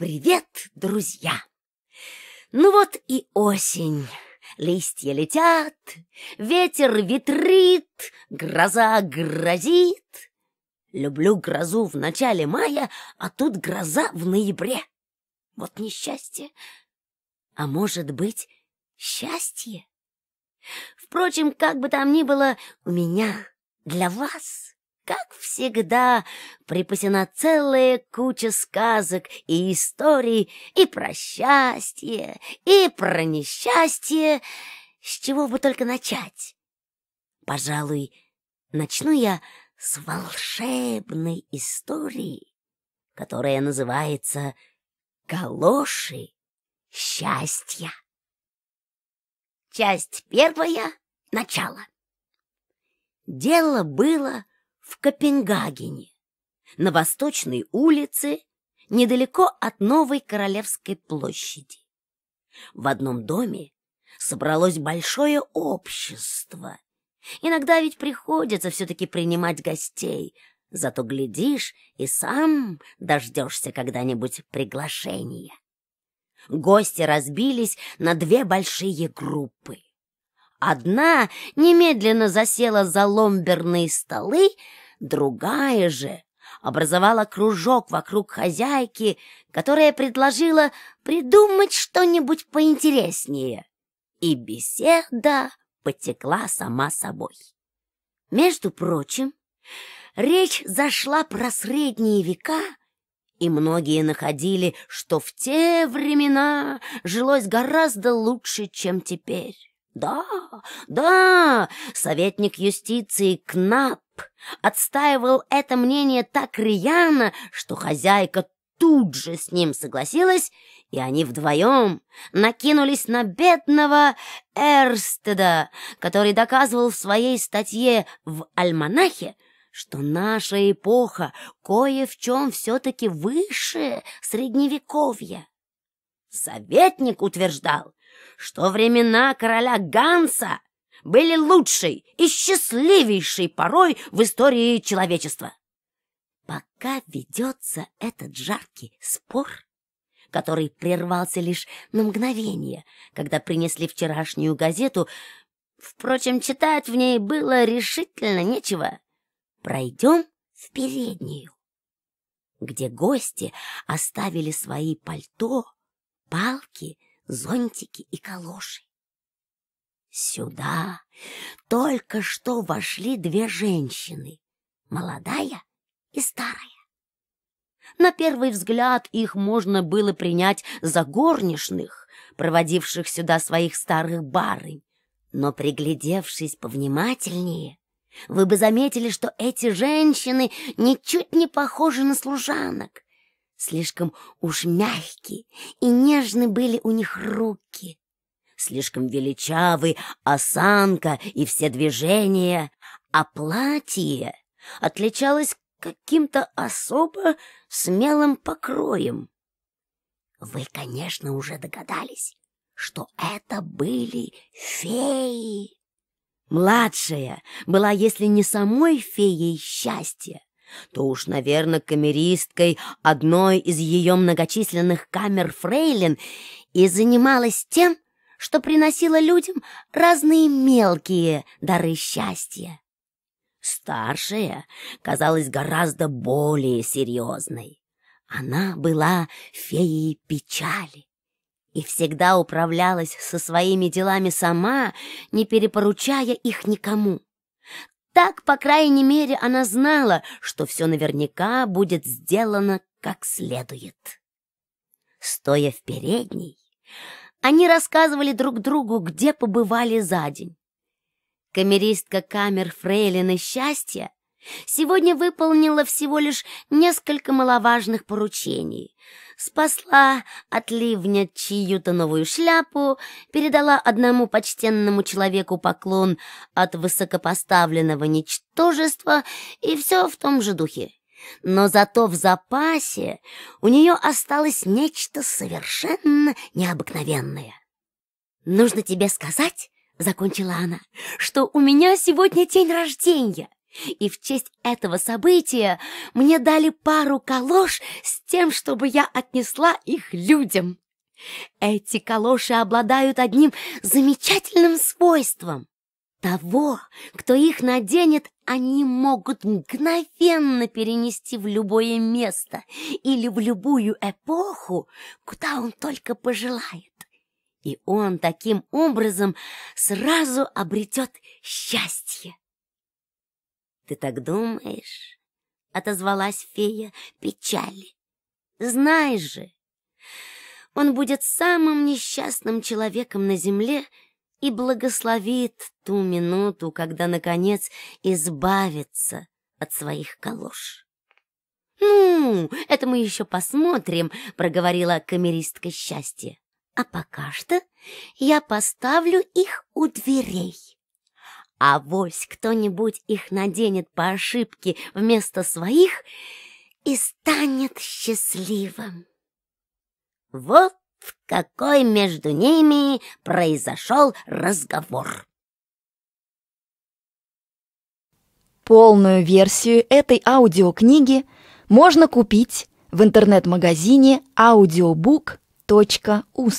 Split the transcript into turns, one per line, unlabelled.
Привет, друзья! Ну вот и осень. Листья летят, ветер ветрит, гроза грозит. Люблю грозу в начале мая, а тут гроза в ноябре. Вот несчастье. А может быть, счастье? Впрочем, как бы там ни было, у меня для вас как всегда, припасена целая куча сказок и историй и про счастье, и про несчастье, с чего бы только начать. Пожалуй, начну я с волшебной истории, которая называется «Калоши счастья». Часть первая. Начало. Дело было в Копенгагене, на Восточной улице, недалеко от Новой Королевской площади. В одном доме собралось большое общество. Иногда ведь приходится все-таки принимать гостей, зато, глядишь, и сам дождешься когда-нибудь приглашения. Гости разбились на две большие группы. Одна немедленно засела за ломберные столы, другая же образовала кружок вокруг хозяйки, которая предложила придумать что-нибудь поинтереснее. И беседа потекла сама собой. Между прочим, речь зашла про средние века, и многие находили, что в те времена жилось гораздо лучше, чем теперь. Да, да, советник юстиции Кнап отстаивал это мнение так рьяно, что хозяйка тут же с ним согласилась, и они вдвоем накинулись на бедного Эрстеда, который доказывал в своей статье в «Альманахе», что наша эпоха кое в чем все-таки выше Средневековья. Советник утверждал, что времена короля Ганса были лучшей и счастливейшей порой в истории человечества. Пока ведется этот жаркий спор, который прервался лишь на мгновение, когда принесли вчерашнюю газету, впрочем, читать в ней было решительно нечего, пройдем в переднюю, где гости оставили свои пальто, палки, зонтики и калоши. Сюда только что вошли две женщины, молодая и старая. На первый взгляд их можно было принять за горничных, проводивших сюда своих старых барынь. Но приглядевшись повнимательнее, вы бы заметили, что эти женщины ничуть не похожи на служанок. Слишком уж мягкие и нежны были у них руки. Слишком величавы осанка и все движения. А платье отличалось каким-то особо смелым покроем. Вы, конечно, уже догадались, что это были феи. Младшая была, если не самой феей счастья, то уж, наверное, камеристкой одной из ее многочисленных камер Фрейлин и занималась тем, что приносила людям разные мелкие дары счастья. Старшая казалась гораздо более серьезной. Она была феей печали и всегда управлялась со своими делами сама, не перепоручая их никому. Так, по крайней мере, она знала, что все наверняка будет сделано как следует. Стоя в передней, они рассказывали друг другу, где побывали за день. Камеристка камер Фрейлины Счастье сегодня выполнила всего лишь несколько маловажных поручений — спасла от ливня чью-то новую шляпу, передала одному почтенному человеку поклон от высокопоставленного ничтожества и все в том же духе. Но зато в запасе у нее осталось нечто совершенно необыкновенное. «Нужно тебе сказать, — закончила она, — что у меня сегодня день рождения. И в честь этого события мне дали пару калош с тем, чтобы я отнесла их людям. Эти калоши обладают одним замечательным свойством. Того, кто их наденет, они могут мгновенно перенести в любое место или в любую эпоху, куда он только пожелает. И он таким образом сразу обретет счастье. «Ты так думаешь?» — отозвалась фея печали. «Знаешь же, он будет самым несчастным человеком на земле и благословит ту минуту, когда, наконец, избавится от своих калош». «Ну, это мы еще посмотрим», — проговорила камеристка счастья. «А пока что я поставлю их у дверей». А вось кто-нибудь их наденет по ошибке вместо своих и станет счастливым. Вот какой между ними произошел разговор. Полную версию этой аудиокниги можно купить в интернет-магазине audiobook.us.